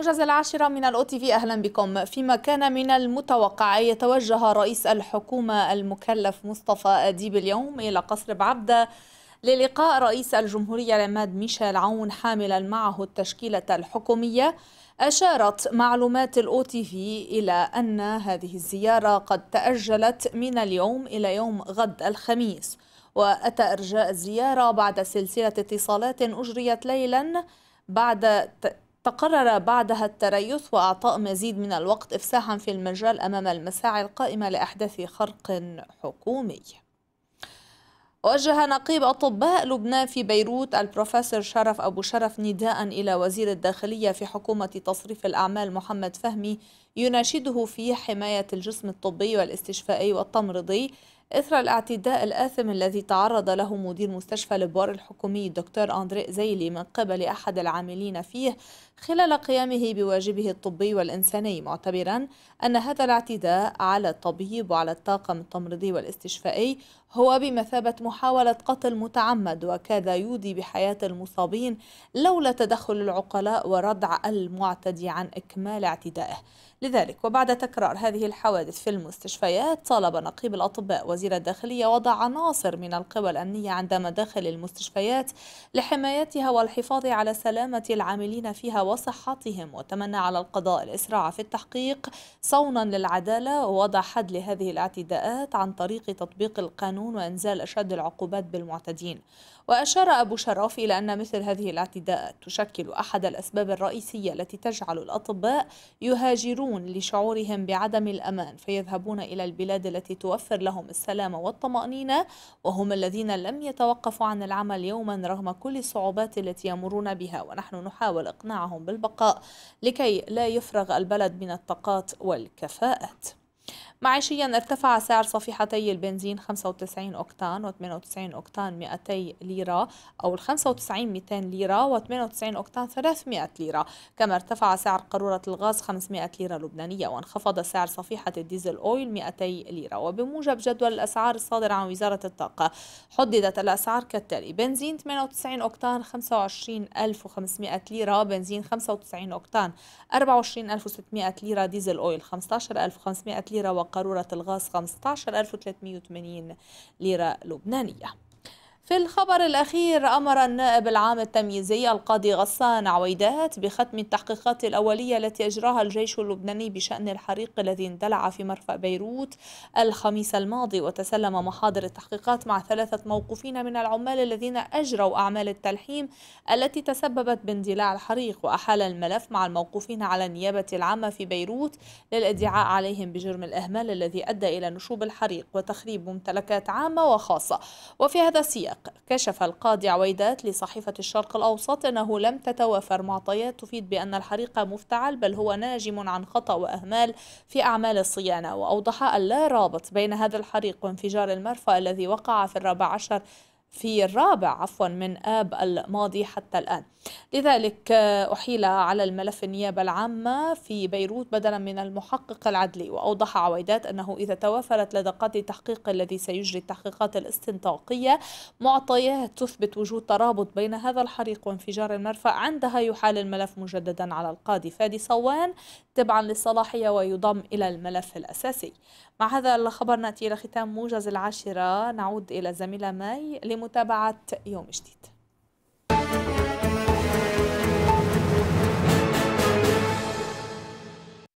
موجز العاشرة من الأو تي في أهلا بكم فيما كان من المتوقع يتوجه رئيس الحكومة المكلف مصطفى أديب اليوم إلى قصر بعبدة للقاء رئيس الجمهورية العماد ميشيل عون حاملا معه التشكيلة الحكومية أشارت معلومات الأو تي في إلى أن هذه الزيارة قد تأجلت من اليوم إلى يوم غد الخميس وأتى إرجاء الزيارة بعد سلسلة اتصالات أجريت ليلا بعد تقرر بعدها التريث وأعطاء مزيد من الوقت إفساحا في المجال أمام المساعي القائمة لأحداث خرق حكومي وجه نقيب أطباء لبنان في بيروت البروفيسور شرف أبو شرف نداء إلى وزير الداخلية في حكومة تصريف الأعمال محمد فهمي يناشده في حماية الجسم الطبي والاستشفائي والتمريضي إثر الاعتداء الآثم الذي تعرض له مدير مستشفى البوار الحكومي الدكتور أندري زيلي من قبل أحد العاملين فيه خلال قيامه بواجبه الطبي والإنساني معتبرا أن هذا الاعتداء على الطبيب وعلى الطاقم التمريضي والاستشفائي هو بمثابة محاولة قتل متعمد وكاد يودي بحياة المصابين لولا تدخل العقلاء وردع المعتدي عن إكمال اعتدائه لذلك وبعد تكرار هذه الحوادث في المستشفيات طالب نقيب الأطباء وزير الداخلية وضع عناصر من القوى الأمنية عند مداخل المستشفيات لحمايتها والحفاظ على سلامة العاملين فيها وصحتهم وتمنى على القضاء الإسراع في التحقيق صونا للعدالة ووضع حد لهذه الاعتداءات عن طريق تطبيق القانون وإنزال أشد العقوبات بالمعتدين وأشار أبو شرف إلى أن مثل هذه الاعتداءات تشكل أحد الأسباب الرئيسية التي تجعل الأطباء يهاجرون لشعورهم بعدم الأمان فيذهبون إلى البلاد التي توفر لهم السلام السلام والطمأنينة وهم الذين لم يتوقفوا عن العمل يوما رغم كل الصعوبات التي يمرون بها ونحن نحاول إقناعهم بالبقاء لكي لا يفرغ البلد من الطاقات والكفاءات معيشيا ارتفع سعر صفيحتي البنزين 95 أوكتان و 98 أوكتان 200 ليرة أو ال 95 200 ليرة و 98 أوكتان 300 ليرة كما ارتفع سعر قارورة الغاز 500 ليرة لبنانية وانخفض سعر صفيحة الديزل أويل 200 ليرة وبموجب جدول الأسعار الصادر عن وزارة الطاقة حددت الأسعار كالتالي بنزين 98 أوكتان 25500 ليرة بنزين 95 أوكتان 24600 ليرة ديزل أويل 15500 ليرة قارورة الغاز 15380 ليرة لبنانية في الخبر الأخير أمر النائب العام التمييزي القاضي غسان عويدات بختم التحقيقات الأولية التي أجراها الجيش اللبناني بشأن الحريق الذي اندلع في مرفأ بيروت الخميس الماضي وتسلم محاضر التحقيقات مع ثلاثة موقوفين من العمال الذين أجروا أعمال التلحيم التي تسببت باندلاع الحريق وأحال الملف مع الموقوفين على النيابة العامة في بيروت للادعاء عليهم بجرم الإهمال الذي أدى إلى نشوب الحريق وتخريب ممتلكات عامة وخاصة وفي هذا السياق كشف القاضي عويدات لصحيفة الشرق الأوسط أنه لم تتوافر معطيات تفيد بأن الحريق مفتعل بل هو ناجم عن خطأ وأهمال في أعمال الصيانة وأوضح أن لا رابط بين هذا الحريق وانفجار المرفأ الذي وقع في الرابع عشر في الرابع عفوا من آب الماضي حتى الآن لذلك آه، أحيل على الملف النيابة العامة في بيروت بدلا من المحقق العدلي وأوضح عويدات أنه إذا توافرت لدى قاضي التحقيق الذي سيجري التحقيقات الاستنطاقية معطيات تثبت وجود ترابط بين هذا الحريق وانفجار المرفأ عندها يحال الملف مجددا على القاضي فادي صوان تبعا للصلاحية ويضم إلى الملف الأساسي مع هذا الخبر نأتي إلى ختام موجز العاشرة نعود إلى زميلة ماي لمتابعة يوم جديد